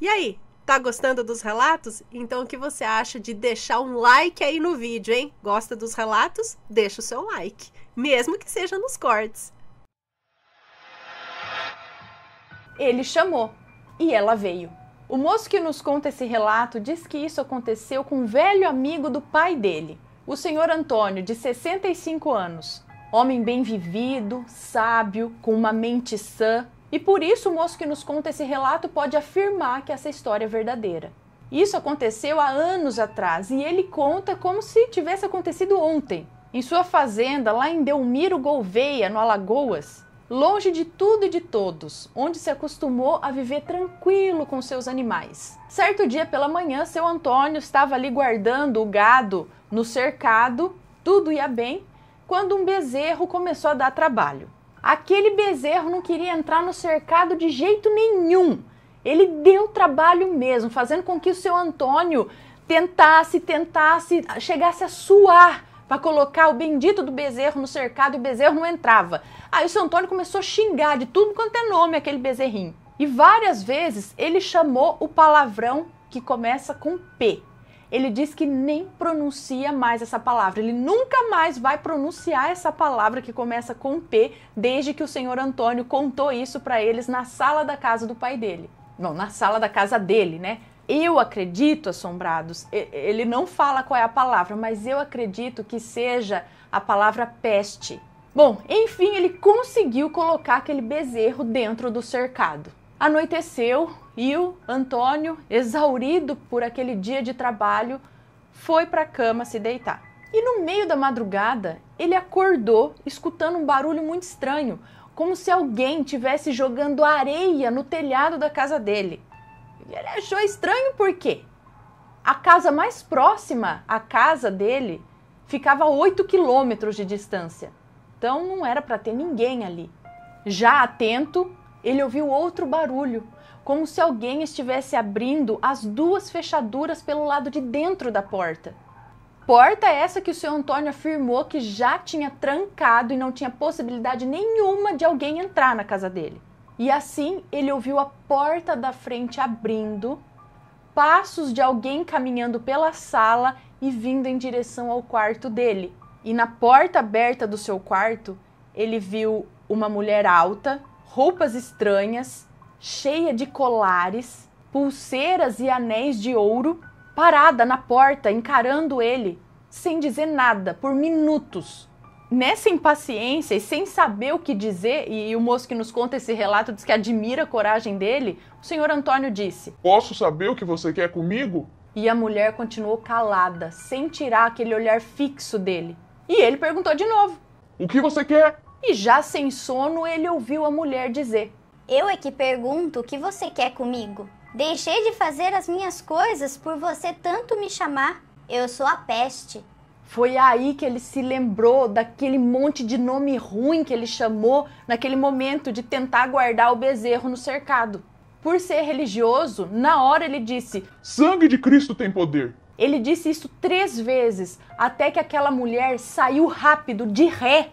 E aí, tá gostando dos relatos? Então o que você acha de deixar um like aí no vídeo, hein? Gosta dos relatos? Deixa o seu like, mesmo que seja nos cortes. Ele chamou e ela veio. O moço que nos conta esse relato diz que isso aconteceu com um velho amigo do pai dele, o senhor Antônio, de 65 anos. Homem bem vivido, sábio, com uma mente sã, e por isso o moço que nos conta esse relato pode afirmar que essa história é verdadeira. Isso aconteceu há anos atrás e ele conta como se tivesse acontecido ontem. Em sua fazenda, lá em Belmiro Gouveia, no Alagoas, longe de tudo e de todos, onde se acostumou a viver tranquilo com seus animais. Certo dia pela manhã, seu Antônio estava ali guardando o gado no cercado, tudo ia bem, quando um bezerro começou a dar trabalho. Aquele bezerro não queria entrar no cercado de jeito nenhum. Ele deu trabalho mesmo, fazendo com que o seu Antônio tentasse, tentasse, chegasse a suar para colocar o bendito do bezerro no cercado e o bezerro não entrava. Aí o seu Antônio começou a xingar de tudo quanto é nome aquele bezerrinho. E várias vezes ele chamou o palavrão que começa com P ele diz que nem pronuncia mais essa palavra. Ele nunca mais vai pronunciar essa palavra que começa com P, desde que o senhor Antônio contou isso para eles na sala da casa do pai dele. Não, na sala da casa dele, né? Eu acredito, assombrados, ele não fala qual é a palavra, mas eu acredito que seja a palavra peste. Bom, enfim, ele conseguiu colocar aquele bezerro dentro do cercado. Anoiteceu e o Antônio, exaurido por aquele dia de trabalho, foi para a cama se deitar. E no meio da madrugada, ele acordou escutando um barulho muito estranho, como se alguém tivesse jogando areia no telhado da casa dele. Ele achou estranho porque a casa mais próxima à casa dele ficava a 8 quilômetros de distância. Então não era para ter ninguém ali. Já atento, ele ouviu outro barulho, como se alguém estivesse abrindo as duas fechaduras pelo lado de dentro da porta. Porta essa que o seu Antônio afirmou que já tinha trancado e não tinha possibilidade nenhuma de alguém entrar na casa dele. E assim ele ouviu a porta da frente abrindo, passos de alguém caminhando pela sala e vindo em direção ao quarto dele. E na porta aberta do seu quarto, ele viu uma mulher alta, roupas estranhas, cheia de colares, pulseiras e anéis de ouro, parada na porta, encarando ele, sem dizer nada, por minutos. Nessa impaciência e sem saber o que dizer, e, o moço que nos conta esse relato diz que admira a coragem dele, o senhor Antônio disse: Posso saber o que você quer comigo? E a mulher continuou calada, sem tirar aquele olhar fixo dele. E ele perguntou de novo: O que você quer? E já sem sono, ele ouviu a mulher dizer: Eu é que pergunto o que você quer comigo. Deixei de fazer as minhas coisas por você tanto me chamar. Eu sou a peste. Foi aí que ele se lembrou daquele monte de nome ruim que ele chamou naquele momento de tentar guardar o bezerro no cercado. Por ser religioso, na hora ele disse: Sangue de Cristo tem poder. Ele disse isso três vezes, até que aquela mulher saiu rápido, de ré,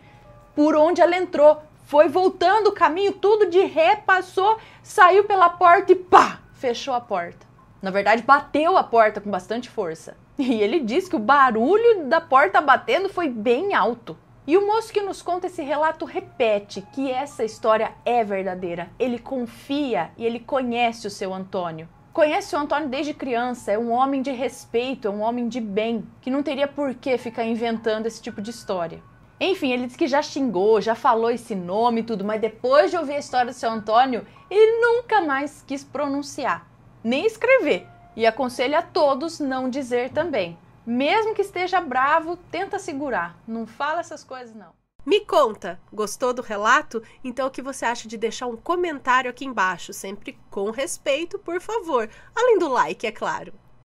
por onde ela entrou. Foi voltando o caminho, tudo de ré, passou, saiu pela porta e pá! Fechou a porta. Na verdade, bateu a porta com bastante força. E ele diz que o barulho da porta batendo foi bem alto. E o moço que nos conta esse relato repete que essa história é verdadeira. Ele confia e ele conhece o seu Antônio. Conhece o Antônio desde criança, é um homem de respeito, é um homem de bem, que não teria por que ficar inventando esse tipo de história. Enfim, ele disse que já xingou, já falou esse nome e tudo, mas depois de ouvir a história do seu Antônio, ele nunca mais quis pronunciar, nem escrever. E aconselho a todos não dizer também. Mesmo que esteja bravo, tenta segurar. Não fala essas coisas, não. Me conta, gostou do relato? Então o que você acha de deixar um comentário aqui embaixo, sempre com respeito, por favor. Além do like, é claro.